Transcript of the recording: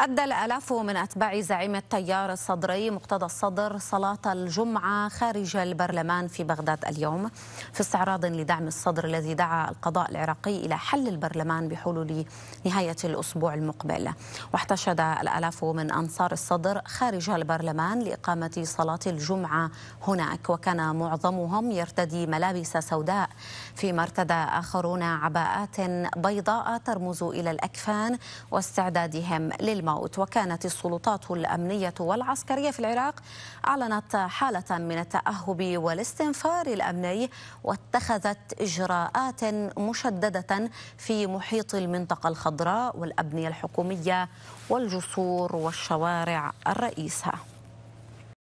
أدى الآلاف من أتباع زعيم التيار الصدري مقتدى الصدر صلاة الجمعة خارج البرلمان في بغداد اليوم في استعراض لدعم الصدر الذي دعا القضاء العراقي إلى حل البرلمان بحلول نهاية الأسبوع المقبل واحتشد الآلاف من أنصار الصدر خارج البرلمان لإقامة صلاة الجمعة هناك وكان معظمهم يرتدي ملابس سوداء فيما ارتدى آخرون عباءات بيضاء ترمز إلى الأكفان واستعدادهم للم الموت وكانت السلطات الأمنية والعسكرية في العراق أعلنت حالة من التأهب والاستنفار الأمني واتخذت إجراءات مشددة في محيط المنطقة الخضراء والأبنية الحكومية والجسور والشوارع الرئيسة